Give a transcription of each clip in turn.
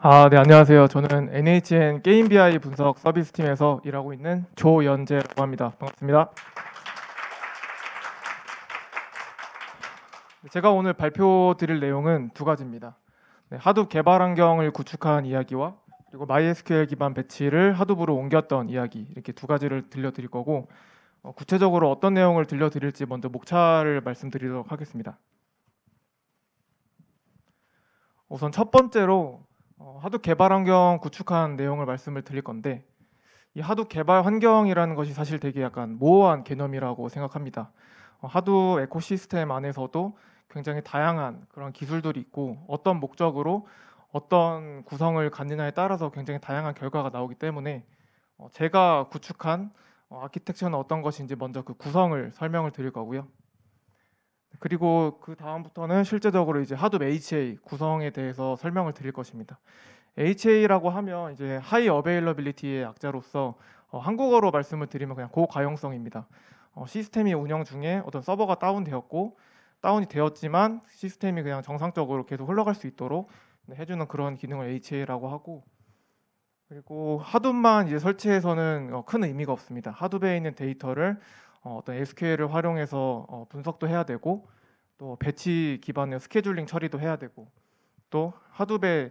아, 네, 안녕하세요. 저는 NHN 게임 BI 분석 서비스 팀에서 일하고 있는 조연재라고 합니다. 반갑습니다. 네, 제가 오늘 발표드릴 내용은 두 가지입니다. 네, 하둡 개발 환경을 구축한 이야기와 그리고 MySQL 기반 배치를 하둡으로 옮겼던 이야기 이렇게 두 가지를 들려드릴 거고 어, 구체적으로 어떤 내용을 들려드릴지 먼저 목차를 말씀드리도록 하겠습니다. 우선 첫 번째로 어, 하두 개발 환경 구축한 내용을 말씀을 드릴 건데 이 하두 개발 환경이라는 것이 사실 되게 약간 모호한 개념이라고 생각합니다. 어, 하두 에코시스템 안에서도 굉장히 다양한 그런 기술들이 있고 어떤 목적으로 어떤 구성을 갖느냐에 따라서 굉장히 다양한 결과가 나오기 때문에 제가 구축한 어, 아키텍처는 어떤 것인지 먼저 그 구성을 설명을 드릴 거고요. 그리고 그 다음부터는 실제적으로 이제 하둡 HA 구성에 대해서 설명을 드릴 것입니다. HA라고 하면 이제 하이 어베일러빌리티의 약자로서 어, 한국어로 말씀을 드리면 그냥 고가용성입니다. 어, 시스템이 운영 중에 어떤 서버가 다운되었고 다운이 되었지만 시스템이 그냥 정상적으로 계속 흘러갈 수 있도록 네, 해주는 그런 기능을 HA라고 하고 그리고 하둡만 이제 설치해서는 어, 큰 의미가 없습니다. 하둡에 있는 데이터를 어, 어떤 SQL을 활용해서 어, 분석도 해야 되고 또 배치 기반의 스케줄링 처리도 해야 되고 또 하둡의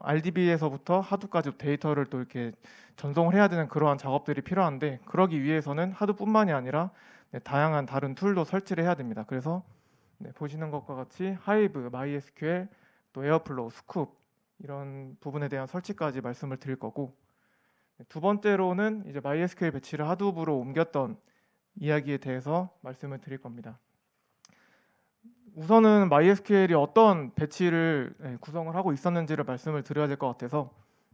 RDB에서부터 하둡까지 데이터를 또 이렇게 전송을 해야 되는 그러한 작업들이 필요한데 그러기 위해서는 하둡뿐만이 아니라 네, 다양한 다른 툴도 설치를 해야 됩니다. 그래서 네, 보시는 것과 같이 하이브, MySQL, 또 에어플로우, 스쿱 이런 부분에 대한 설치까지 말씀을 드릴 거고 네, 두 번째로는 이제 MySQL 배치를 하두부로 옮겼던 이야기에 대해서 말씀을 드릴 겁니다. 우선은 MySQL이 어떤 배치를 네, 구성을 하고 있었는지를 말씀을 드려야 될 것 같아서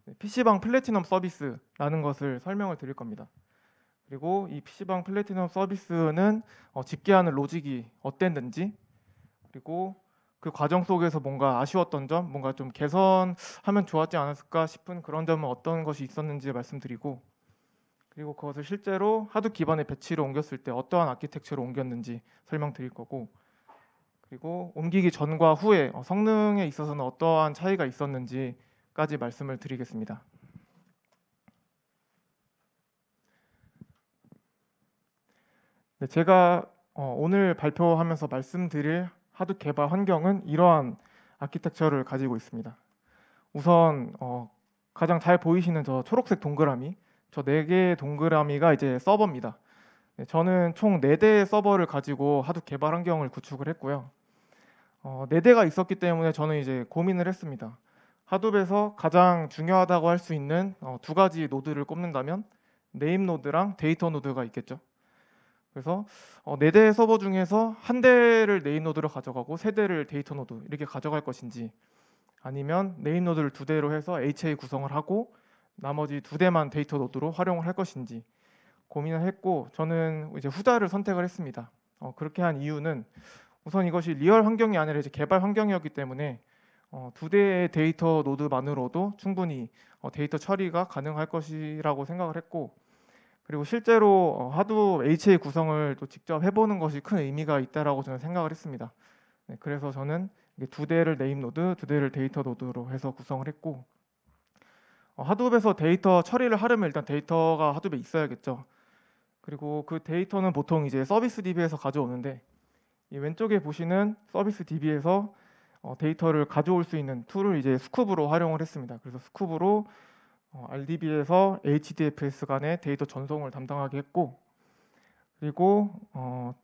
네, PC방 플래티넘 서비스라는 것을 설명을 드릴 겁니다. 그리고 이 PC방 플래티넘 서비스는 어, 집계하는 로직이 어땠는지 그리고 그 과정 속에서 뭔가 아쉬웠던 점, 뭔가 좀 개선하면 좋았지 않았을까 싶은 그런 점은 어떤 것이 있었는지 말씀드리고 그리고 그것을 실제로 하드 기반의 배치로 옮겼을 때 어떠한 아키텍처로 옮겼는지 설명드릴 거고 그리고 옮기기 전과 후에 어, 성능에 있어서는 어떠한 차이가 있었는지까지 말씀을 드리겠습니다. 네, 제가 어, 오늘 발표하면서 말씀드릴 하드 개발 환경은 이러한 아키텍처를 가지고 있습니다. 우선 어, 가장 잘 보이시는 저 초록색 동그라미, 저 네 개의 동그라미가 이제 서버입니다. 네, 저는 총네 대의 서버를 가지고 하드 개발 환경을 구축을 했고요. 어, 네 대가 있었기 때문에 저는 이제 고민을 했습니다. 하둡에서 가장 중요하다고 할 수 있는 어, 두 가지 노드를 꼽는다면 네임 노드랑 데이터 노드가 있겠죠. 그래서 어, 4대 서버 중에서 한 대를 네이 노드로 가져가고 세 대를 데이터 노드 이렇게 가져갈 것인지 아니면 네이 노드를 두 대로 해서 HA 구성을 하고 나머지 두 대만 데이터 노드로 활용을 할 것인지 고민을 했고 저는 이제 후자를 선택을 했습니다. 어, 그렇게 한 이유는 우선 이것이 리얼 환경이 아니라 이제 개발 환경이었기 때문에 어, 두 대의 데이터 노드만으로도 충분히 어, 데이터 처리가 가능할 것이라고 생각을 했고 그리고 실제로 화두 어, HA 구성을 또 직접 해보는 것이 큰 의미가 있다라고 저는 생각을 했습니다. 네, 그래서 저는 두 대를 네임 노드, 두 대를 데이터 노드로 해서 구성을 했고 어, 하두업에서 데이터 처리를 하려면 일단 데이터가 하두업에 있어야겠죠. 그리고 그 데이터는 보통 이제 서비스 DB에서 가져오는데 이 왼쪽에 보시는 서비스 DB에서 어, 데이터를 가져올 수 있는 툴을 이제 스쿱으로 활용을 했습니다. 그래서 스쿱으로 RDB에서 어, HDFS 간의 데이터 전송을 담당하게 했고 그리고 어,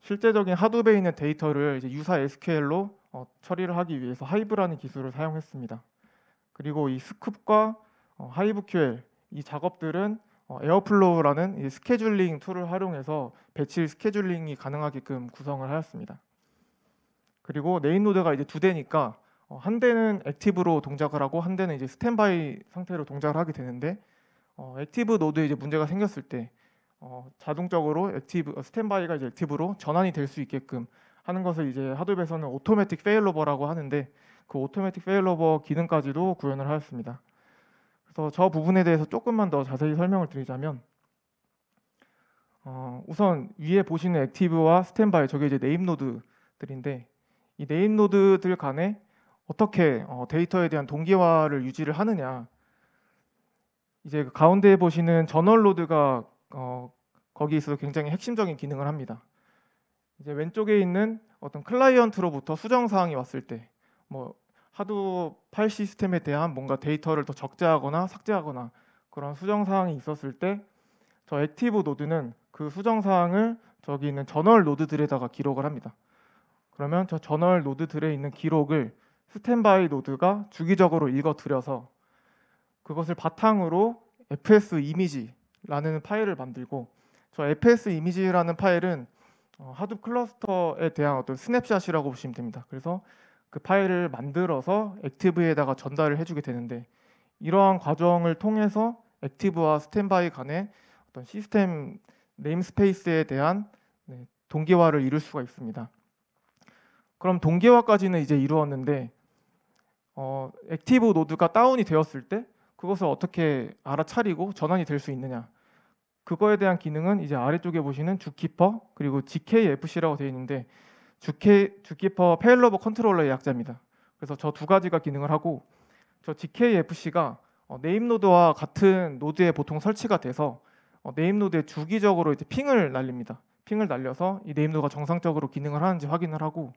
실제적인 하두베에 있는 데이터를 유사 SQL로 어, 처리를 하기 위해서 하이브라는 기술을 사용했습니다. 그리고 이 스쿱과 어, 하이브QL 이 작업들은 어, 에어플로우라는 스케줄링 툴을 활용해서 배치 스케줄링이 가능하게끔 구성을 하였습니다. 그리고 네임 노드가 이제 두 대니까 어, 한 대는 액티브로 동작을 하고 한 대는 이제 스탠바이 상태로 동작을 하게 되는데 어, 액티브 노드에 이제 문제가 생겼을 때 어, 자동적으로 액티브 어, 스탠바이가 이제 액티브로 전환이 될 수 있게끔 하는 것을 이제 하둡에서는 드 오토매틱 페일로버라고 하는데 그 오토매틱 페일로버 기능까지도 구현을 하였습니다. 그래서 저 부분에 대해서 조금만 더 자세히 설명을 드리자면 어, 우선 위에 보시는 액티브와 스탠바이 저게 이제 네임 노드들인데 이 네임 노드들 간에 어떻게 어, 데이터에 대한 동기화를 유지를 하느냐. 이제 그 가운데 보시는 저널 로드가 어, 거기에 있어서 굉장히 핵심적인 기능을 합니다. 이제 왼쪽에 있는 어떤 클라이언트로부터 수정 사항이 왔을 때, 뭐 하도 파일 시스템에 대한 뭔가 데이터를 더 적재하거나 삭제하거나 그런 수정 사항이 있었을 때, 저 액티브 노드는 그 수정 사항을 저기 있는 저널 노드들에다가 기록을 합니다. 그러면 저 저널 노드들에 있는 기록을 스탠바이 노드가 주기적으로 읽어들여서 그것을 바탕으로 fs 이미지라는 파일을 만들고 저 fs 이미지라는 파일은 어, 하드 클러스터에 대한 어떤 스냅샷이라고 보시면 됩니다. 그래서 그 파일을 만들어서 액티브에다가 전달을 해주게 되는데 이러한 과정을 통해서 액티브와 스탠바이 간의 어떤 시스템 네임스페이스에 대한 네, 동기화를 이룰 수가 있습니다. 그럼 동기화까지는 이제 이루었는데 어, 액티브 노드가 다운이 되었을 때 그것을 어떻게 알아차리고 전환이 될 수 있느냐 그거에 대한 기능은 이제 아래쪽에 보시는 주키퍼 그리고 GKFC라고 되어 있는데 주키, 주키퍼 페일러버 컨트롤러의 약자입니다. 그래서 저 두 가지가 기능을 하고 저 GKFC가 어, 네임 노드와 같은 노드에 보통 설치가 돼서 어, 네임 노드에 주기적으로 이제 핑을 날립니다. 핑을 날려서 이 네임 노드가 정상적으로 기능을 하는지 확인을 하고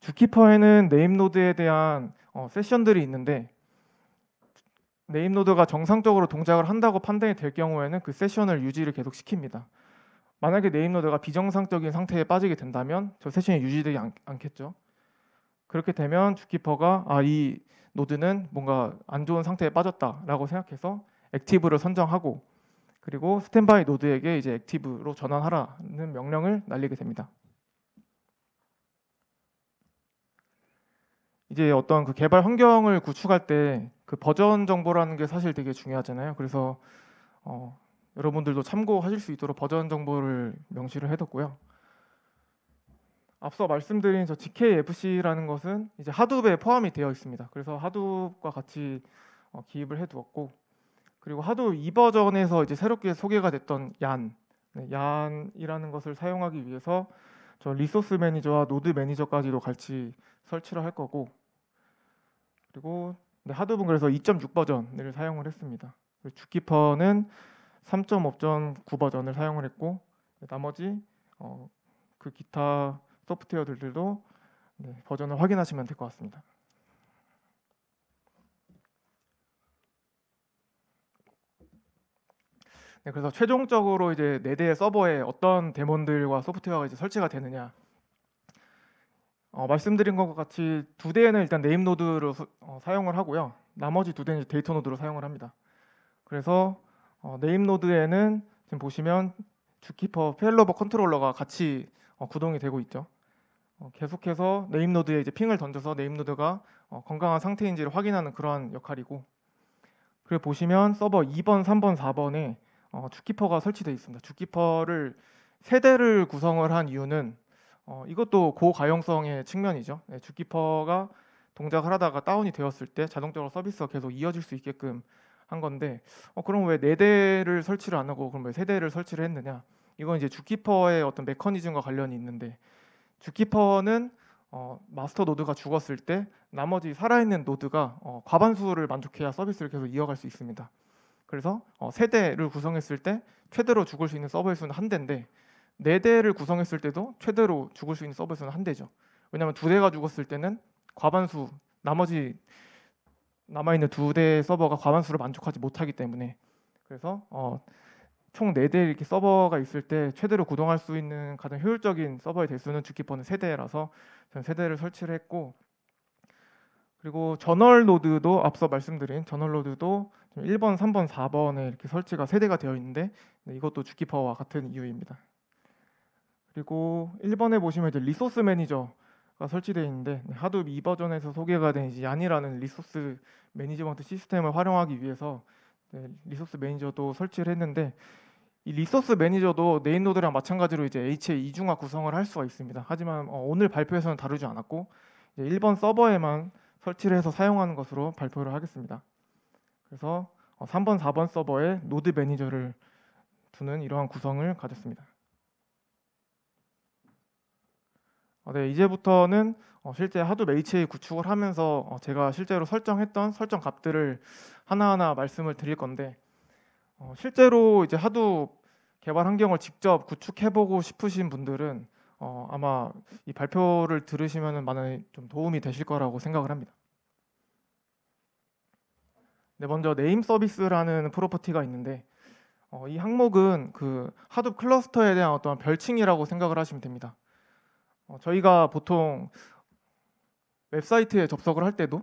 주키퍼에는 네임 노드에 대한 어, 세션들이 있는데 네임노드가 정상적으로 동작을 한다고 판단이 될 경우에는 그 세션을 유지를 계속 시킵니다. 만약에 네임노드가 비정상적인 상태에 빠지게 된다면 저 세션이 유지되지 않, 않겠죠. 그렇게 되면 주키퍼가 아 이 노드는 뭔가 안 좋은 상태에 빠졌다라고 생각해서 액티브를 선정하고 그리고 스탠바이 노드에게 이제 액티브로 전환하라는 명령을 날리게 됩니다. 이제 어떤 그 개발 환경을 구축할 때 그 버전 정보라는 게 사실 되게 중요하잖아요. 그래서 어, 여러분들도 참고하실 수 있도록 버전 정보를 명시를 해뒀고요. 앞서 말씀드린 저 GKFC라는 것은 이제 하두에 포함이 되어 있습니다. 그래서 하두과 같이 어, 기입을 해두었고 그리고 하두 2버전에서 이제 새롭게 소개가 됐던 얀 네, 얀이라는 것을 사용하기 위해서 저 리소스 매니저와 노드 매니저까지도 같이 설치를 할 거고 그리고 네, 하드분 그래서 2.6 버전을 사용을 했습니다. 주키퍼는 3.5.9 버전을 사용을 했고 네, 나머지 어, 그 기타 소프트웨어들도 네, 버전을 확인하시면 될 것 같습니다. 네, 그래서 최종적으로 이제 네 대의 서버에 어떤 데몬들과 소프트웨어가 이제 설치가 되느냐. 어, 말씀드린 것과 같이 두 대는 일단 네임 노드로 어, 사용을 하고요. 나머지 두 대는 데이터 노드로 사용을 합니다. 그래서 어, 네임 노드에는 지금 보시면 주키퍼, 페일러버 컨트롤러가 같이 어, 구동이 되고 있죠. 어, 계속해서 네임 노드에 이제 핑을 던져서 네임 노드가 어, 건강한 상태인지를 확인하는 그러한 역할이고 그리고 보시면 서버 2번, 3번, 4번에 어, 주키퍼가 설치되어 있습니다. 주키퍼를 세 대를 구성을 한 이유는 어, 이것도 고가용성의 측면이죠. 네, 주키퍼가 동작을 하다가 다운이 되었을 때 자동적으로 서비스가 계속 이어질 수 있게끔 한 건데 어, 그럼 왜 네 대를 설치를 안 하고 그럼 왜세 대를 설치를 했느냐? 이건 이제 주키퍼의 어떤 메커니즘과 관련이 있는데 주키퍼는 어, 마스터 노드가 죽었을 때 나머지 살아있는 노드가 어, 과반수를 만족해야 서비스를 계속 이어갈 수 있습니다. 그래서 어, 세 대를 구성했을 때 최대로 죽을 수 있는 서버의 수는 한 대인데 네 대를 구성했을 때도 최대로 죽을 수 있는 서버의 수는 한 대죠. 왜냐하면 두 대가 죽었을 때는 과반수 나머지 남아 있는 두대 서버가 과반수를 만족하지 못하기 때문에 그래서 어, 총네 대 이렇게 서버가 있을 때 최대로 구동할 수 있는 가장 효율적인 서버의 대수는 주키퍼는 세 대라서 저는 세 대를 설치를 했고 그리고 저널 노드도 앞서 말씀드린 저널 노드도 1번, 3번, 4번에 이렇게 설치가 세대가 되어 있는데 네, 이것도 주키퍼와 같은 이유입니다. 그리고 1번에 보시면 이제 리소스 매니저가 설치되어 있는데 네, 하둡 2 버전에서 소개가 된 이제 얀이라는 리소스 매니지먼트 시스템을 활용하기 위해서 네, 리소스 매니저도 설치를 했는데 이 리소스 매니저도 네임노드랑 마찬가지로 이제 H의 이중화 구성을 할 수가 있습니다. 하지만 어, 오늘 발표에서는 다루지 않았고 1번 서버에만 설치를 해서 사용하는 것으로 발표를 하겠습니다. 그래서 3번, 어, 4번 서버에 노드 매니저를 두는 이러한 구성을 가졌습니다. 어, 네, 이제부터는 어, 실제 하두 HA 구축을 하면서 제가 실제로 설정했던 설정 값들을 하나하나 말씀을 드릴 건데 실제로 이제 하두 개발 환경을 직접 구축해보고 싶으신 분들은 아마 이 발표를 들으시면 많은 좀 도움이 되실 거라고 생각을 합니다. 네, 먼저 네임 서비스라는 프로퍼티가 있는데 어, 이 항목은 그 하둡 클러스터에 대한 어떤 별칭이라고 생각을 하시면 됩니다. 어, 저희가 보통 웹사이트에 접속을 할 때도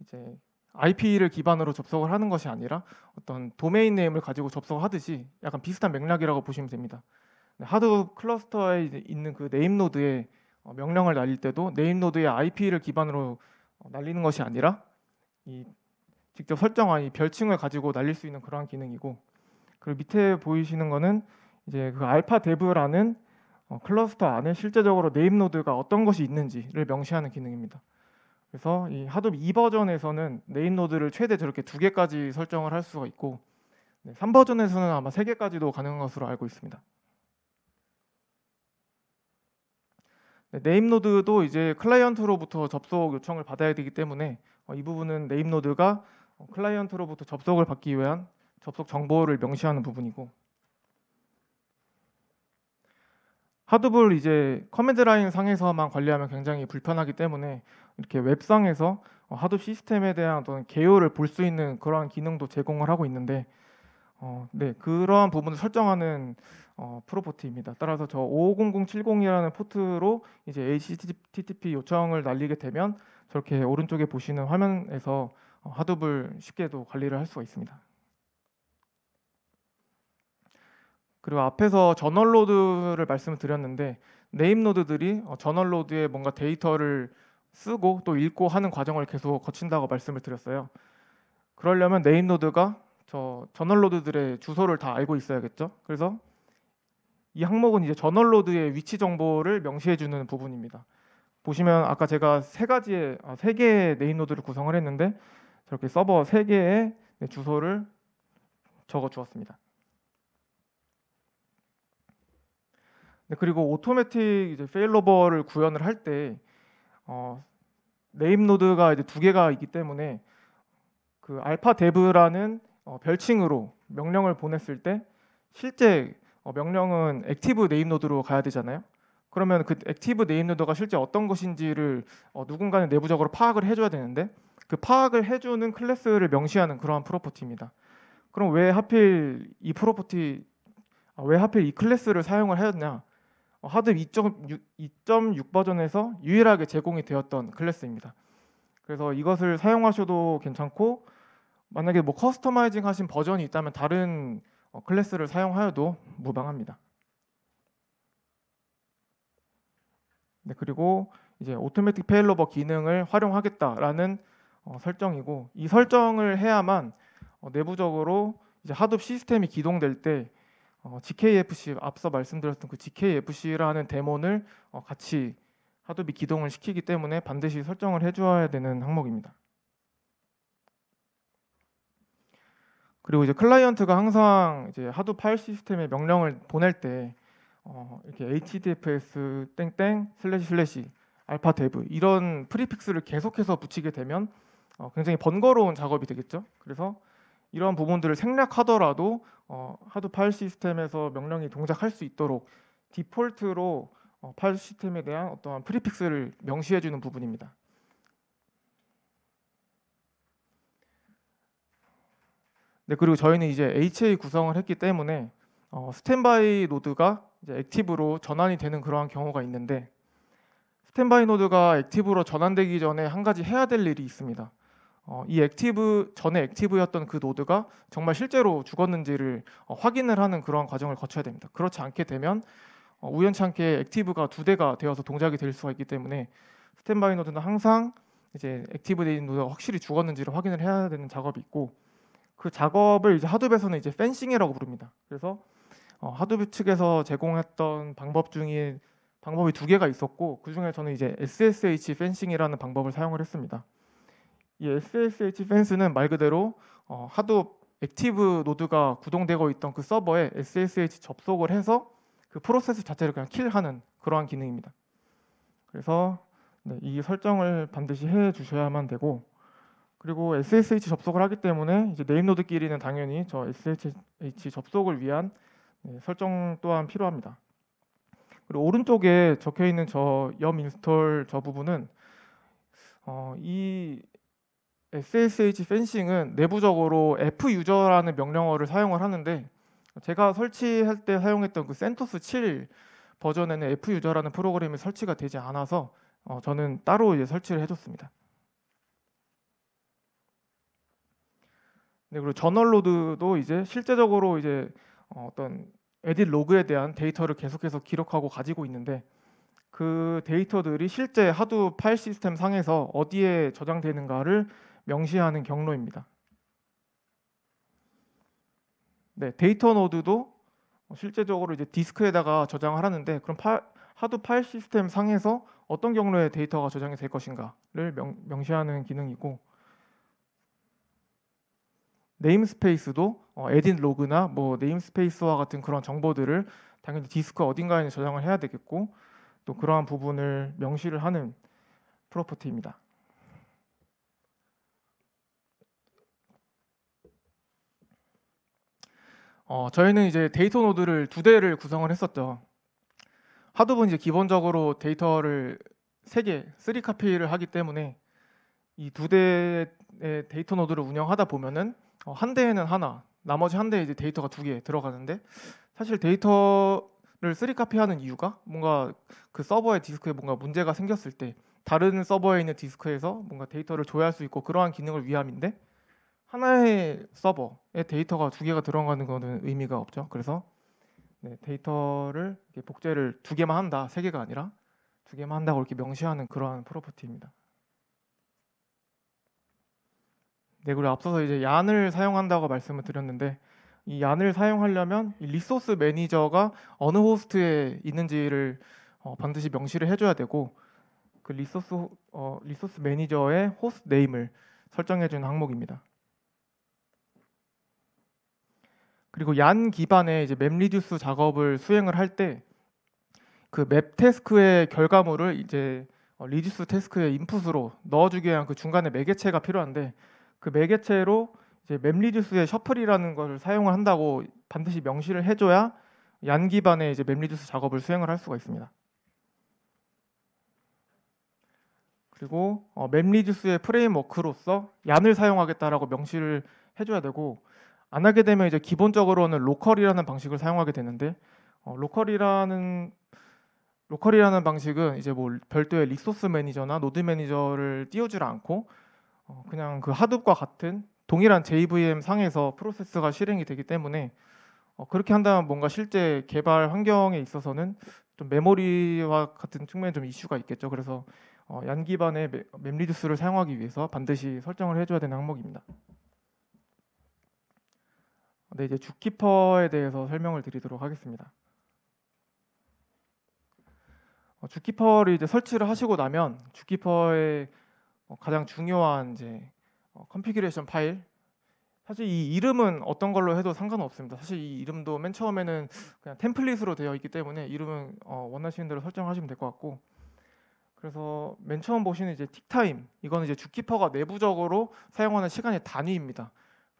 이제 IP를 기반으로 접속을 하는 것이 아니라 어떤 도메인 네임을 가지고 접속하듯이 약간 비슷한 맥락이라고 보시면 됩니다. 네, 하둡 클러스터에 있는 그 네임 노드에 어, 명령을 날릴 때도 네임 노드의 IP를 기반으로 어, 날리는 것이 아니라 이 직접 설정한 이 별칭을 가지고 날릴 수 있는 그러한 기능이고 그리고 밑에 보이시는 거는 이제 그 알파 데브라는 어, 클러스터 안에 실제적으로 네임 노드가 어떤 것이 있는지를 명시하는 기능입니다. 그래서 이하도2 버전에서는 네임 노드를 최대 저렇게 두 개까지 설정을 할 수가 있고 네, 3 버전에서는 아마 세 개까지도 가능한 것으로 알고 있습니다. 네, 네임 노드도 이제 클라이언트로부터 접속 요청을 받아야 되기 때문에 어, 이 부분은 네임 노드가 어, 클라이언트로부터 접속을 받기 위한 접속 정보를 명시하는 부분이고 하드볼 이제 커맨드 라인 상에서만 관리하면 굉장히 불편하기 때문에 이렇게 웹상에서 어, 하드 시스템에 대한 어떤 개요를 볼 수 있는 그러한 기능도 제공을 하고 있는데 어, 네 그러한 부분을 설정하는 어, 프로포트입니다. 따라서 저 550070이라는 포트로 이제 HTTP 요청을 날리게 되면 저렇게 오른쪽에 보시는 화면에서 어, 하두불 쉽게도 관리를 할 수가 있습니다. 그리고 앞에서 저널로드를 말씀을 드렸는데 네임노드들이 어, 저널로드에 뭔가 데이터를 쓰고 또 읽고 하는 과정을 계속 거친다고 말씀을 드렸어요. 그러려면 네임노드가 저 저널로드들의 주소를 다 알고 있어야겠죠. 그래서 이 항목은 이제 저널로드의 위치 정보를 명시해 주는 부분입니다. 보시면 아까 제가 세 가지의 어, 세 개의 네임노드를 구성을 했는데 저렇게 서버 3개의 주소를 적어 주었습니다. 네, 그리고 오토매틱 이제 페일로버를 구현을 할때 어, 네임 노드가 이제 두 개가 있기 때문에 그 알파 데브라는 어, 별칭으로 명령을 보냈을 때 실제 어, 명령은 액티브 네임 노드로 가야 되잖아요. 그러면 그 액티브 네임 노드가 실제 어떤 것인지를 어, 누군가는 내부적으로 파악을 해줘야 되는데 그 파악을 해주는 클래스를 명시하는 그러한 프로퍼티입니다. 그럼 왜 하필 이 프로퍼티 아, 왜 하필 이 클래스를 사용을 하였냐? 어, 하드 2.6 버전에서 유일하게 제공이 되었던 클래스입니다. 그래서 이것을 사용하셔도 괜찮고 만약에 뭐 커스터마이징 하신 버전이 있다면 다른 어, 클래스를 사용하여도 무방합니다. 네, 그리고 이제 오토매틱 페일로버 기능을 활용하겠다라는 어, 설정이고 이 설정을 해야만 어, 내부적으로 이제 하둡 시스템이 기동될 때 어, GKFC 앞서 말씀드렸던 그 GKFC라는 데몬을 어, 같이 하드이 기동을 시키기 때문에 반드시 설정을 해줘야 되는 항목입니다. 그리고 이제 클라이언트가 항상 이제 하드 파일 시스템에 명령을 보낼 때 어, 이렇게 HDFS 땡땡 슬래시 슬래시 알파 데브 이런 프리픽스를 계속해서 붙이게 되면 어, 굉장히 번거로운 작업이 되겠죠. 그래서 이러한 부분들을 생략하더라도 어, 하드 파일 시스템에서 명령이 동작할 수 있도록 디폴트로 어, 파일 시스템에 대한 어떠한 프리픽스를 명시해주는 부분입니다. 네, 그리고 저희는 이제 HA 구성을 했기 때문에 어, 스탠바이 노드가 이제 액티브로 전환이 되는 그러한 경우가 있는데 스탠바이 노드가 액티브로 전환되기 전에 한 가지 해야 될 일이 있습니다. 어, 이 액티브 전에 액티브였던 그 노드가 정말 실제로 죽었는지를 어, 확인을 하는 그런 과정을 거쳐야 됩니다. 그렇지 않게 되면 어, 우연치않게 액티브가 두 대가 되어서 동작이 될 수가 있기 때문에 스탠바이 노드는 항상 이제 액티브되어 있는 노드가 확실히 죽었는지를 확인을 해야 되는 작업이 있고 그 작업을 이제 하두베에서는 이제 펜싱이라고 부릅니다. 그래서 어, 하두베 측에서 제공했던 방법 중에 방법이 두 개가 있었고 그 중에 저는 이제 SSH 펜싱이라는 방법을 사용을 했습니다. 이 SSH 펜스는 말 그대로 어, 하도 액티브 노드가 구동되고 있던 그 서버에 SSH 접속을 해서 그 프로세스 자체를 그냥 킬하는 그러한 기능입니다. 그래서 네, 이 설정을 반드시 해 주셔야만 되고 그리고 SSH 접속을 하기 때문에 이제 네임 노드끼리는 당연히 저 SSH 접속을 위한 네, 설정 또한 필요합니다. 그리고 오른쪽에 적혀 있는 저 염 인스톨 저 부분은 어, 이 SSH 펜싱은 내부적으로 F 유저라는 명령어를 사용을 하는데 제가 설치할 때 사용했던 그 센토스 7 버전에는 F 유저라는 프로그램이 설치가 되지 않아서 어, 저는 따로 이제 설치를 해줬습니다. 네, 그리고 저널로드도 이제 실제적으로 이제 어, 어떤 에딧 로그에 대한 데이터를 계속해서 기록하고 가지고 있는데 그 데이터들이 실제 하두 파일 시스템 상에서 어디에 저장되는가를 명시하는 경로입니다. 네, 데이터 노드도 실제적으로 이제 디스크에다가 저장을 하는데 그럼 파, 하드 파일 시스템 상에서 어떤 경로에 데이터가 저장이 될 것인가를 명, 명시하는 기능이고 네임스페이스도 어, 에딘 로그나 뭐 네임스페이스와 같은 그런 정보들을 당연히 디스크 어딘가에 저장을 해야 되겠고 또 그러한 부분을 명시를 하는 프로퍼티입니다. 어, 저희는 이제 데이터 노드를 두 대를 구성을 했었죠. 하도분 이제 기본적으로 데이터를 세 개, 쓰리 카피를 하기 때문에 이 두 대의 데이터 노드를 운영하다 보면은 어, 한 대에는 하나, 나머지 한 대에 이제 데이터가 두 개 들어가는데 사실 데이터를 쓰리 카피하는 이유가 뭔가 그 서버의 디스크에 뭔가 문제가 생겼을 때 다른 서버에 있는 디스크에서 뭔가 데이터를 조회할 수 있고 그러한 기능을 위함인데 하나의 서버에 데이터가 두 개가 들어가는 거는 의미가 없죠. 그래서 네, 데이터를 복제를 두 개만 한다, 세 개가 아니라 두 개만 한다고 이렇게 명시하는 그러한 프로퍼티입니다. 네, 그리고 앞서서 이제 얀을 사용한다고 말씀을 드렸는데 이 얀을 사용하려면 이 리소스 매니저가 어느 호스트에 있는지를 어, 반드시 명시를 해줘야 되고 그 리소스 어, 리소스 매니저의 호스트 네임을 설정해주는 항목입니다. 그리고 얀 기반의 이제 맵리듀스 작업을 수행을 할 때 그 맵테스크의 결과물을 이제 어, 리듀스 테스크의 인풋으로 넣어주기 위한 그 중간에 매개체가 필요한데 그 매개체로 이제 맵리듀스의 셔플이라는 것을 사용을 한다고 반드시 명시를 해줘야 얀 기반의 이제 맵리듀스 작업을 수행을 할 수가 있습니다. 그리고 어, 맵리듀스의 프레임워크로서 얀을 사용하겠다라고 명시를 해줘야 되고 안 하게 되면 이제 기본적으로는 로컬이라는 방식을 사용하게 되는데 어, 로컬이라는 로컬이라는 방식은 이제 뭐 별도의 리소스 매니저나 노드 매니저를 띄우질 않고 어, 그냥 그 하둡과 같은 동일한 JVM 상에서 프로세스가 실행이 되기 때문에 어, 그렇게 한다면 뭔가 실제 개발 환경에 있어서는 좀 메모리와 같은 측면에 좀 이슈가 있겠죠. 그래서 어, 얀 기반의 맵리드스를 사용하기 위해서 반드시 설정을 해줘야 되는 항목입니다. 네, 이제 주키퍼에 대해서 설명을 드리도록 하겠습니다. 어, 주키퍼를 이제 설치를 하시고 나면 주키퍼의 어, 가장 중요한 이제 컨피규레이션 어, 파일 사실 이 이름은 어떤 걸로 해도 상관없습니다. 사실 이 이름도 맨 처음에는 그냥 템플릿으로 되어 있기 때문에 이름은 어, 원하시는 대로 설정하시면 될 것 같고 그래서 맨 처음 보시는 이제 틱타임 이거는 이제 주키퍼가 내부적으로 사용하는 시간의 단위입니다.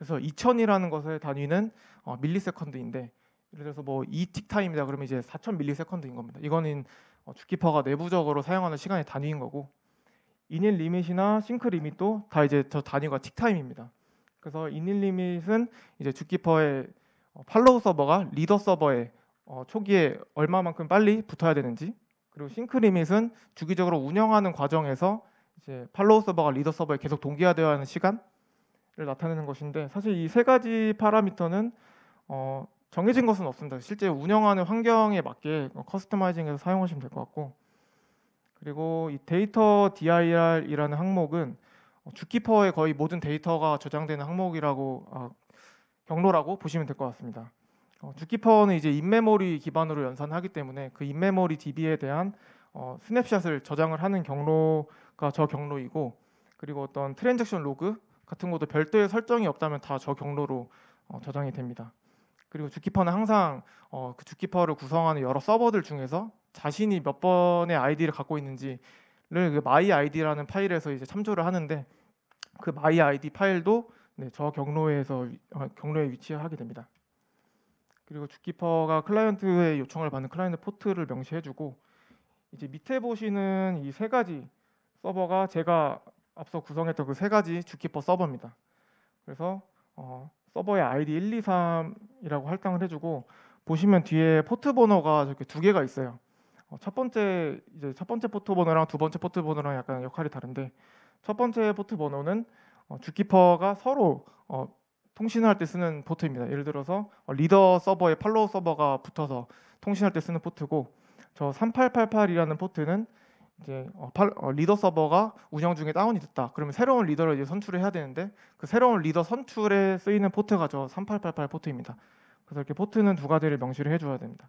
그래서 2000이라는 것의 단위는 어, 밀리세컨드인데 예를 들어서 뭐 2틱 타임이다 그러면 이제 4000 밀리세컨드인 겁니다. 이거는 어, 주키퍼가 내부적으로 사용하는 시간의 단위인 거고 이닐 리밋이나 싱크 리밋도 다 이제 저 단위가 틱 타임입니다. 그래서 이닐 리밋은 이제 주키퍼의 어, 팔로우 서버가 리더 서버에 어, 초기에 얼마만큼 빨리 붙어야 되는지 그리고 싱크 리밋은 주기적으로 운영하는 과정에서 이제 팔로우 서버가 리더 서버에 계속 동기화되어야 하는 시간 를 나타내는 것인데 사실 이 세 가지 파라미터는 어, 정해진 것은 없습니다. 실제 운영하는 환경에 맞게 커스터마이징해서 사용하시면 될 것 같고 그리고 이 데이터 DIR이라는 항목은 주키퍼의 거의 모든 데이터가 저장되는 항목이라고 어, 경로라고 보시면 될 것 같습니다. 어, 주키퍼는 이제 인메모리 기반으로 연산하기 때문에 그 인메모리 DB에 대한 어, 스냅샷을 저장을 하는 경로가 저 경로이고 그리고 어떤 트랜잭션 로그 같은 것도 별도의 설정이 없다면 다 저 경로로 어, 저장이 됩니다. 그리고 주키퍼는 항상 어, 그 주키퍼를 구성하는 여러 서버들 중에서 자신이 몇 번의 아이디를 갖고 있는지를 그 my id라는 파일에서 이제 참조를 하는데 그 my id 파일도 네, 저 경로에서 어, 경로에 위치하게 됩니다. 그리고 주키퍼가 클라이언트의 요청을 받는 클라이언트 포트를 명시해주고 이제 밑에 보시는 이 세 가지 서버가 제가 앞서 구성했던 그 세 가지 주키퍼 서버입니다. 그래서 어, 서버의 아이디 123이라고 할당을 해주고 보시면 뒤에 포트 번호가 이렇게두 개가 있어요. 어, 첫 번째 이제 첫 번째 포트 번호랑 두 번째 포트 번호랑 약간 역할이 다른데 첫 번째 포트 번호는 어, 주키퍼가 서로 어, 통신을 할 때 쓰는 포트입니다. 예를 들어서 어, 리더 서버에 팔로우 서버가 붙어서 통신할 때 쓰는 포트고 저 3888이라는 포트는 이제 어, 팔, 어, 리더 서버가 운영 중에 다운이 됐다. 그러면 새로운 리더를 이제 선출을 해야 되는데 그 새로운 리더 선출에 쓰이는 포트가 저 3888 포트입니다. 그래서 이렇게 포트는 두 가지를 명시를 해줘야 됩니다.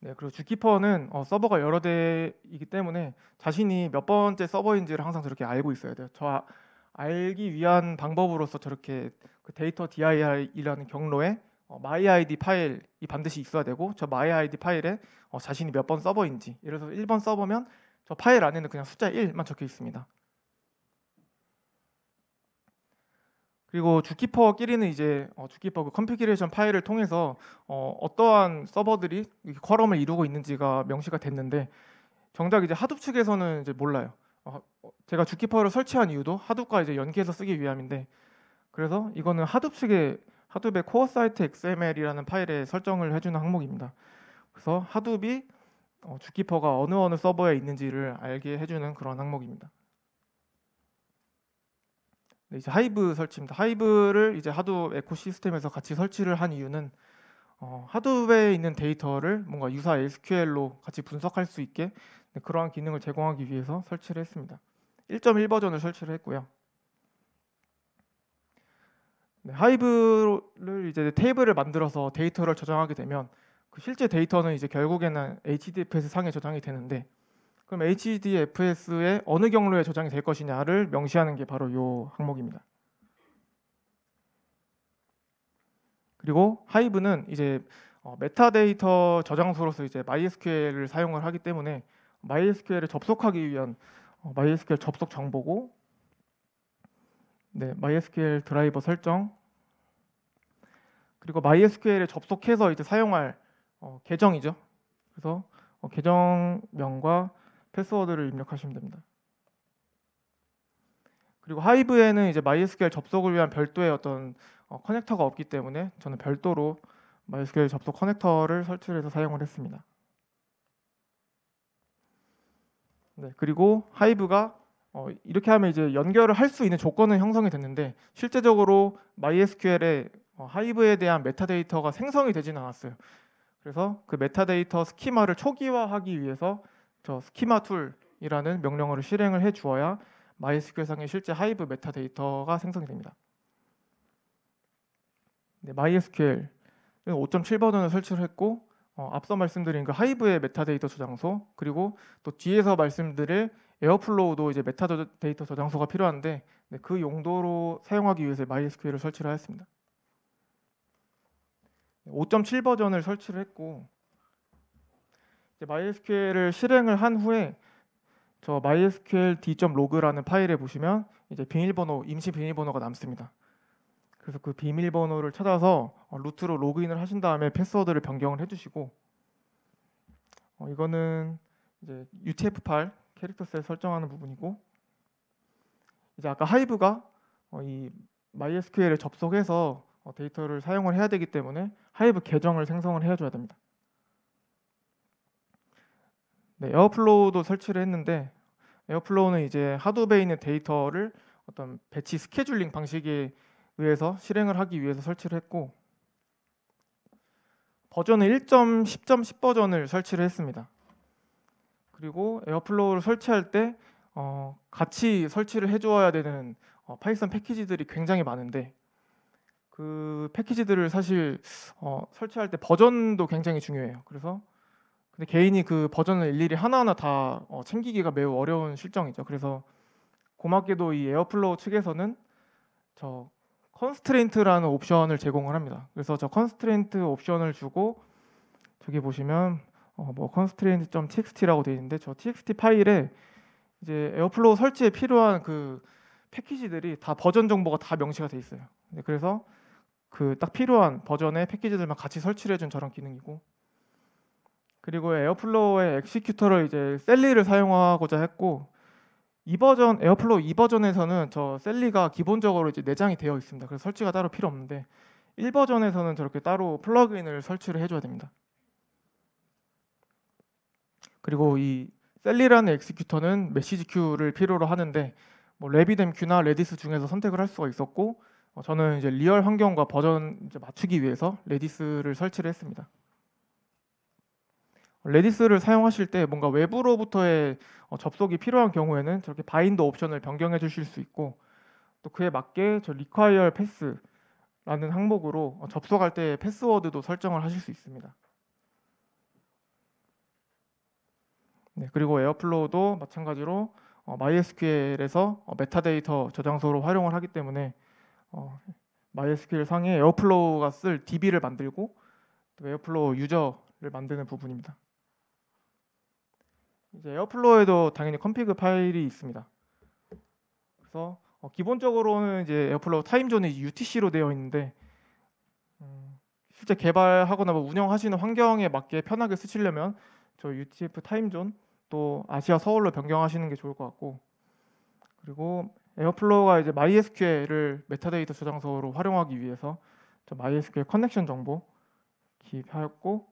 네, 그리고 주키퍼는 어, 서버가 여러 대이기 때문에 자신이 몇 번째 서버인지를 항상 저렇게 알고 있어야 돼요. 저 아, 알기 위한 방법으로서 저렇게 그 데이터 DIR이라는 경로에 어, 마이 아이디 파일이 반드시 있어야 되고 저 마이 아이디 파일에 어, 자신이 몇 번 서버인지 예를 들어서 1번 서버면 저 파일 안에는 그냥 숫자 1만 적혀 있습니다. 그리고 주키퍼끼리는 이제 어, 주키퍼 그 컨피규레이션 파일을 통해서 어, 어떠한 서버들이 쿼럼을 이루고 있는지가 명시가 됐는데 정작 이제 하둡 측에서는 이제 몰라요. 어, 어, 제가 주키퍼를 설치한 이유도 하둡과 이제 연계해서 쓰기 위함인데 그래서 이거는 하둡 측에 하두의 코어 사이트 XML이라는 파일에 설정을 해주는 항목입니다. 그래서 하두비 어, 주키퍼가 어느 어느 서버에 있는지를 알게 해주는 그런 항목입니다. 네, 이제 하이브 설치입니다. 하이브를 이제 하두 에코시스템에서 같이 설치를 한 이유는 어, 하두에 있는 데이터를 뭔가 유사 SQL로 같이 분석할 수 있게 네, 그러한 기능을 제공하기 위해서 설치를 했습니다. 1.1 버전을 설치를 했고요. 네, 하이브를 이제 테이블을 만들어서 데이터를 저장하게 되면 그 실제 데이터는 이제 결국에는 HDFS 상에 저장이 되는데 그럼 HDFS의 어느 경로에 저장이 될 것이냐를 명시하는 게 바로 이 항목입니다. 그리고 하이브는 이제 어, 메타데이터 저장소로서 이제 MySQL을 사용을 하기 때문에 MySQL에 접속하기 위한 어, MySQL 접속 정보고 네, MySQL 드라이버 설정 그리고 MySQL에 접속해서 이제 사용할 어, 계정이죠. 그래서 어, 계정명과 패스워드를 입력하시면 됩니다. 그리고 하이브에는 이제 MySQL 접속을 위한 별도의 어떤 어, 커넥터가 없기 때문에 저는 별도로 MySQL 접속 커넥터를 설치해서 사용을 했습니다. 네, 그리고 하이브가 어, 이렇게 하면 이제 연결을 할 수 있는 조건은 형성이 됐는데 실제적으로 MySQL에 어, 하이브에 대한 메타데이터가 생성이 되지는 않았어요. 그래서 그 메타데이터 스키마를 초기화하기 위해서 저 스키마 툴이라는 명령어를 실행을 해 주어야 MySQL상의 실제 하이브 메타데이터가 생성이 됩니다. 네, MySQL 5.7버전을 설치를 했고 어, 앞서 말씀드린 그 하이브의 메타데이터 저장소 그리고 또 뒤에서 말씀드릴 에어플로우도 이제 메타데이터 저장소가 필요한데 네, 그 용도로 사용하기 위해서 MySQL을 설치를 하였습니다. 5.7 버전을 설치를 했고 이제 MySQL을 실행을 한 후에 저 mysql d.log라는 파일에 보시면 이제 비밀번호 임시 비밀번호가 남습니다. 그래서 그 비밀번호를 찾아서 루트로 로그인을 하신 다음에 패스워드를 변경을 해주시고 어, 이거는 이제 UTF 8 캐릭터셀 설정하는 부분이고 이제 아까 하이브가 어, 이 MySQL에 접속해서 어, 데이터를 사용을 해야 되기 때문에 하이브 계정을 생성을 해줘야 됩니다. 네, 에어플로우도 설치를 했는데 에어플로우는 이제 하두베에 있는 데이터를 어떤 배치 스케줄링 방식에 의해서 실행을 하기 위해서 설치를 했고 버전은 1.10.10 버전을 설치를 했습니다. 그리고 에어플로우를 설치할 때 어, 같이 설치를 해줘야 되는 어, 파이썬 패키지들이 굉장히 많은데 그 패키지들을 사실 어, 설치할 때 버전도 굉장히 중요해요. 그래서 근데 개인이 그 버전을 일일이 하나하나 다 어, 챙기기가 매우 어려운 실정이죠. 그래서 고맙게도 이 에어플로우 측에서는 저 컨스트레인트라는 옵션을 제공을 합니다. 그래서 저 컨스트레인트 옵션을 주고 저기 보시면 어, 뭐 constraint.txt라고 되어 있는데 저 txt 파일에 이제 에어플로우 설치에 필요한 그 패키지들이 다 버전 정보가 다 명시가 돼 있어요. 네, 그래서 그 딱 필요한 버전의 패키지들만 같이 설치를 해준 저런 기능이고 그리고 에어플로우의 엑시큐터를 이제 셀리를 사용하고자 했고 이 버전 에어플로우 2 버전에서는 저 셀리가 기본적으로 이제 내장이 되어 있습니다. 그래서 설치가 따로 필요 없는데 1버전에서는 저렇게 따로 플러그인을 설치를 해줘야 됩니다. 그리고 이 셀리라는 엑스큐터는 메시지 큐를 필요로 하는데 뭐 레비뎀큐나 레디스 중에서 선택을 할 수가 있었고 어, 저는 이제 리얼 환경과 버전 맞추기 위해서 레디스를 설치를 했습니다. 레디스를 사용하실 때 뭔가 외부로부터의 어, 접속이 필요한 경우에는 저렇게 바인더 옵션을 변경해 주실 수 있고 또 그에 맞게 저 r e q u i r 라는 항목으로 어, 접속할 때 패스워드도 설정을 하실 수 있습니다. 네, 그리고 에어플로우도 마찬가지로 어, MySQL에서 어, 메타데이터 저장소로 활용을 하기 때문에 어, MySQL 상에 에어플로우가 쓸 DB를 만들고 또 에어플로우 유저를 만드는 부분입니다. 이제 에어플로우에도 당연히 컴피그 파일이 있습니다. 그래서 어, 기본적으로는 이제 에어플로우 타임존이 UTC로 되어 있는데 음, 실제 개발하거나 뭐 운영하시는 환경에 맞게 편하게 쓰시려면 저 UTF 타임존 또 아시아 서울로 변경하시는 게 좋을 것 같고 그리고 에어플로우가 이제 MySQL을 메타데이터 저장소로 활용하기 위해서 저 MySQL 커넥션 정보 기입하였고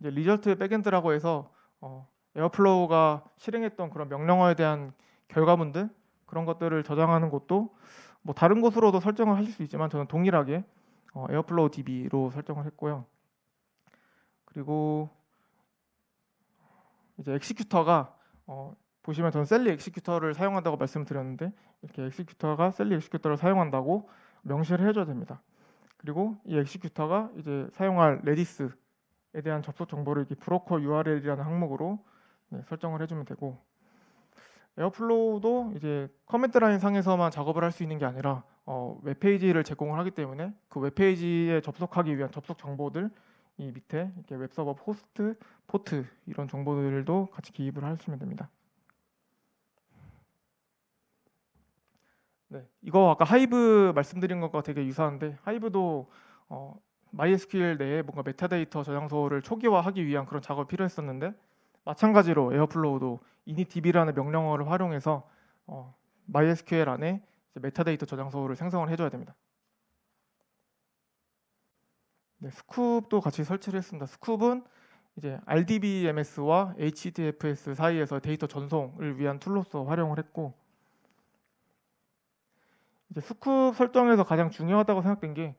이제 리절트 백엔드라고 해서 어, 에어플로우가 실행했던 그런 명령어에 대한 결과문들 그런 것들을 저장하는 것도뭐 다른 곳으로도 설정을 하실 수 있지만 저는 동일하게 어, 에어플로우 DB로 설정을 했고요. 그리고 이제 엑시큐터가 어, 보시면 저는 셀리 엑시큐터를 사용한다고 말씀을 드렸는데 이렇게 엑시큐터가 셀리 엑시큐터를 사용한다고 명시를 해줘야 됩니다. 그리고 이 엑시큐터가 이제 사용할 레디스에 대한 접속 정보를 이렇게 브로커 URL이라는 항목으로 네, 설정을 해주면 되고 에어플로우도 이제 커맨드 라인 상에서만 작업을 할 수 있는 게 아니라 어, 웹페이지를 제공을 하기 때문에 그 웹페이지에 접속하기 위한 접속 정보들 이 밑에 이렇게 웹서버 호스트, 포트 이런 정보들도 같이 기입을 하시면 됩니다. 네, 이거 아까 하이브 말씀드린 것과 되게 유사한데 하이브도 어, MySQL 내에 뭔가 메타데이터 저장소를 초기화하기 위한 그런 작업이 필요했었는데 마찬가지로 에어플로우도 initdb라는 명령어를 활용해서 어, MySQL 안에 메타데이터 저장소를 생성을 해줘야 됩니다. 네, 스쿱도 같이 설치를 했습니다. 스쿱은 이제 RDBMS와 HDFS 사이에서 데이터 전송을 위한 툴로서 활용을 했고 이제 스쿱 설정에서 가장 중요하다고 생각된 게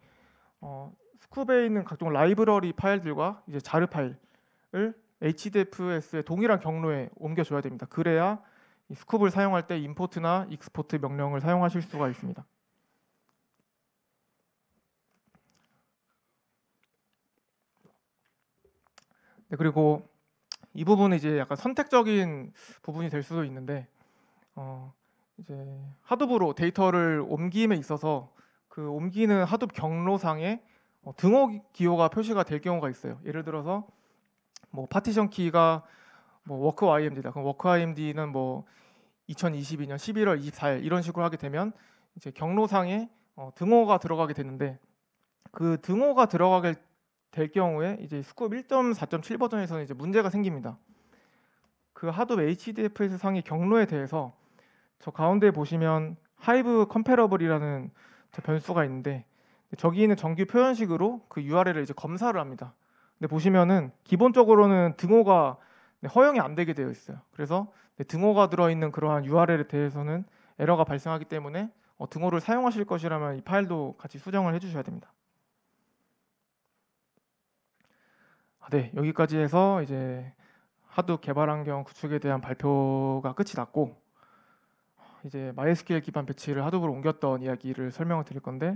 어, 스쿱에 있는 각종 라이브러리 파일들과 이제 자르 파일을 HDFS의 동일한 경로에 옮겨줘야 됩니다. 그래야 스쿱을 사용할 때 임포트나 익스포트 명령을 사용하실 수가 있습니다. 네, 그리고 이 부분은 이제 약간 선택적인 부분이 될 수도 있는데 어, 이제 하둡으로 데이터를 옮김에 있어서 그 옮기는 하둡 경로상에 어, 등호 기호가 표시가 될 경우가 있어요. 예를 들어서 뭐 파티션 키가 뭐 워크 IMD다. 그럼 워크 IMD는 뭐 2022년 11월 24일 이런 식으로 하게 되면 이제 경로상에 어, 등호가 들어가게 되는데 그 등호가 들어가게 될 경우에 이제 스코어1.4.7 버전에서는 이제 문제가 생깁니다. 그 하둡 HDFS 상의 경로에 대해서 저 가운데 보시면 하이브 컴패러블이라는 변수가 있는데 저기는 정규 표현식으로 그 URL을 이제 검사를 합니다. 근데 보시면은 기본적으로는 등호가 네, 허용이 안 되게 되어 있어요. 그래서 네, 등호가 들어있는 그러한 URL에 대해서는 에러가 발생하기 때문에 어, 등호를 사용하실 것이라면 이 파일도 같이 수정을 해주셔야 됩니다. 아, 네, 여기까지 해서 이제 하드 개발 환경 구축에 대한 발표가 끝이 났고 이제 MySQL 기반 배치를 하드브로 옮겼던 이야기를 설명을 드릴 건데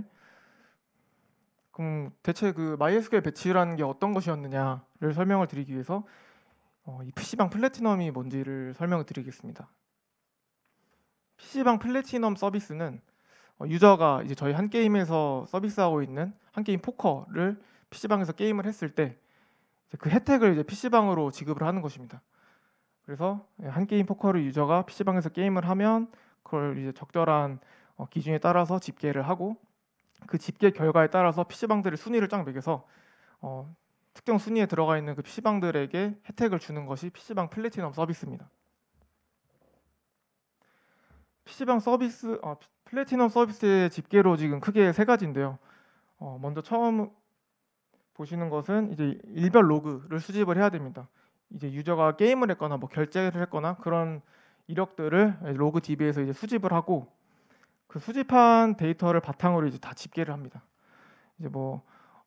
그럼 대체 그 MySQL 배치라는 게 어떤 것이었느냐를 설명을 드리기 위해서 어, 이 PC방 플래티넘이 뭔지를 설명을 드리겠습니다. PC방 플래티넘 서비스는 어, 유저가 이제 저희 한 게임에서 서비스하고 있는 한 게임 포커를 PC방에서 게임을 했을 때그 혜택을 이제 PC방으로 지급을 하는 것입니다. 그래서 예, 한 게임 포커를 유저가 PC방에서 게임을 하면 그걸 이제 적절한 어, 기준에 따라서 집계를 하고 그 집계 결과에 따라서 PC방들의 순위를 쫙 매겨서 어, 특정 순위에 들어가 있는 그 PC방들에게 혜택을 주는 것이 PC방 플래티넘 서비스입니다. PC방 서비스, 어, 플래티넘 서비스의 집계로 지금 크게 세 가지인데요. 어, 먼저 처음 보시는 것은 이제 일별 로그를 수집을 해야 됩니다. 이제 유저가 게임을 했거나 뭐 결제를 했거나 그런 이력들을 로그 DB에서 이제 수집을 하고 그 수집한 데이터를 바탕으로 이제 다 집계를 합니다. 이제 뭐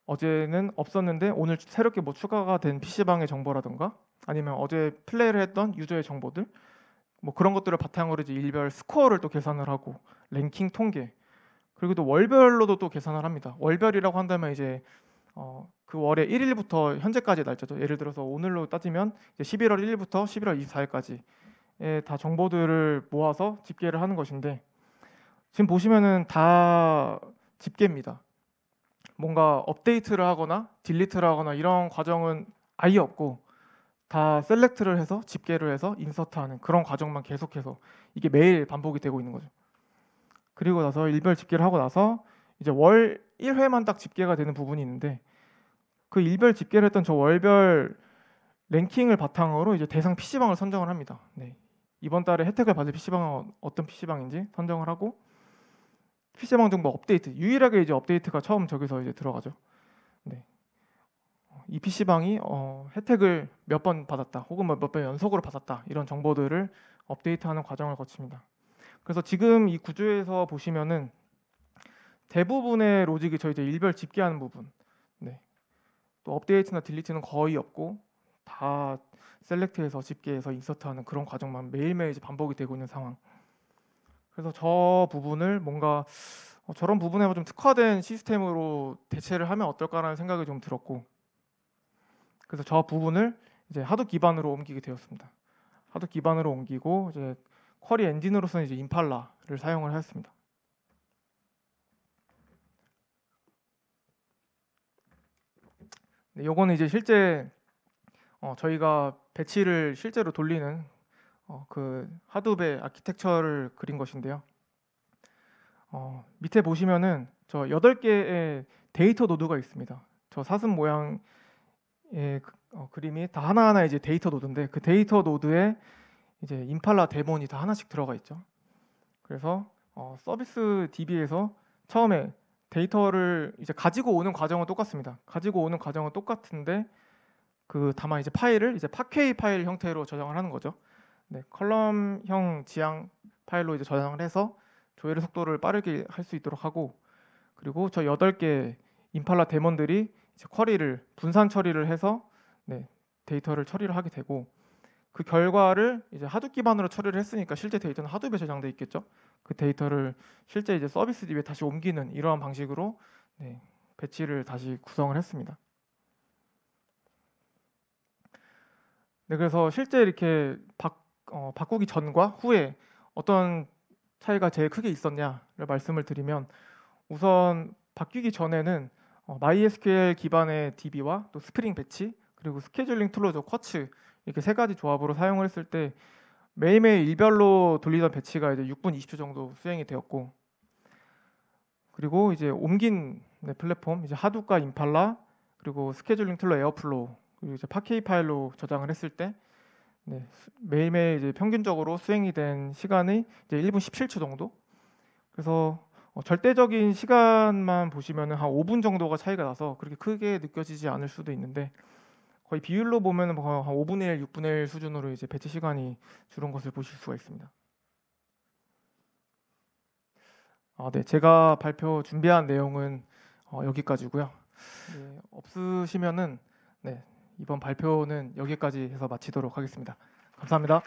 어제는 없었는데 오늘 새롭게 뭐 추가가 된 PC방의 정보라든가 아니면 어제 플레이를 했던 유저의 정보들 뭐 그런 것들을 바탕으로 이제 일별 스코어를 또 계산을 하고 랭킹 통계 그리고 또 월별로도 또 계산을 합니다. 월별이라고 한다면 이제 어, 그 월의 1일부터 현재까지 날짜죠. 예를 들어서 오늘로 따지면 11월 1일부터 11월 2 4일까지다 정보들을 모아서 집계를 하는 것인데 지금 보시면은 다 집계입니다. 뭔가 업데이트를 하거나 딜리트를 하거나 이런 과정은 아예 없고 다 셀렉트를 해서 집계를 해서 인서트하는 그런 과정만 계속해서 이게 매일 반복이 되고 있는 거죠. 그리고 나서 일별 집계를 하고 나서 이제 월 1회만 딱 집계가 되는 부분이 있는데 그 일별 집계를 했던 저 월별 랭킹을 바탕으로 이제 대상 PC방을 선정을 합니다. 네. 이번 달에 혜택을 받을 PC방은 어떤 PC방인지 선정을 하고 PC방 정보 업데이트 유일하게 이제 업데이트가 처음 저기서 이제 들어가죠. 네. 이 PC방이 어, 혜택을 몇 번 받았다 혹은 뭐 몇번 연속으로 받았다 이런 정보들을 업데이트하는 과정을 거칩니다. 그래서 지금 이 구조에서 보시면은 대부분의 로직이 저희 이제 일별 집계하는 부분. 네. 또 업데이트나 딜리트는 거의 없고 다 셀렉트해서 집계해서 인서트하는 그런 과정만 매일매일 이제 반복이 되고 있는 상황. 그래서 저 부분을 뭔가 어, 저런 부분에 좀 특화된 시스템으로 대체를 하면 어떨까라는 생각이 좀 들었고 그래서 저 부분을 이제 하도 기반으로 옮기게 되었습니다. 하도 기반으로 옮기고 이제 쿼리 엔진으로서는 이제 임팔라를 사용을 했습니다 네, 요거는 이제 실제 어, 저희가 배치를 실제로 돌리는 어, 그 하둡의 아키텍처를 그린 것인데요. 어, 밑에 보시면은 저 8개의 데이터 노드가 있습니다. 저 사슴 모양의 그, 어, 그림이 다 하나하나 이제 데이터 노드인데 그 데이터 노드에 이제 임팔라 데몬이 다 하나씩 들어가 있죠. 그래서 어, 서비스 DB에서 처음에 데이터를 이제 가지고 오는 과정은 똑같습니다. 가지고 오는 과정은 똑같은데 그 다만 이제 파일을 이제 파케이 파일 형태로 저장을 하는 거죠. 네, 컬럼형 지향 파일로 이제 저장을 해서 조회 속도를 빠르게 할 수 있도록 하고 그리고 저 여덟 개 임팔라 데몬들이 이제 쿼리를 분산 처리를 해서 네, 데이터를 처리를 하게 되고 그 결과를 이제 하둡 기반으로 처리를 했으니까 실제 데이터는 하둡에 저장돼 있겠죠. 그 데이터를 실제 이제 서비스 딥에 다시 옮기는 이러한 방식으로 네, 배치를 다시 구성을 했습니다. 네, 그래서 실제 이렇게 바, 어, 꾸기 전과 후에 어떤 차이가 제일 크게 있었냐를 말씀을 드리면 우선 바뀌기 전에는 어, MySQL 기반의 DB와 또 스프링 배치 그리고 스케줄링 툴로저 쿼츠 이렇게 세 가지 조합으로 사용을 했을 때 매일매일 일별로 돌리던 배치가 이제 6분 20초 정도 수행이 되었고 그리고 이제 옮긴 네, 플랫폼 이제 하두과 임팔라 그리고 스케줄링 툴러 에어플로 그리고 이제 파케이 파일로 저장을 했을 때 네, 매일매일 이제 평균적으로 수행이 된 시간이 이제 1분 17초 정도. 그래서 어, 절대적인 시간만 보시면한 5분 정도가 차이가 나서 그렇게 크게 느껴지지 않을 수도 있는데 거의 비율로 보면 뭐 한 5분의 1, 6분의 1 수준으로 이제 배치 시간이 줄은 것을 보실 수가 있습니다. 아, 네, 제가 발표 준비한 내용은 어, 여기까지고요. 네, 없으시면은 네, 이번 발표는 여기까지 해서 마치도록 하겠습니다. 감사합니다.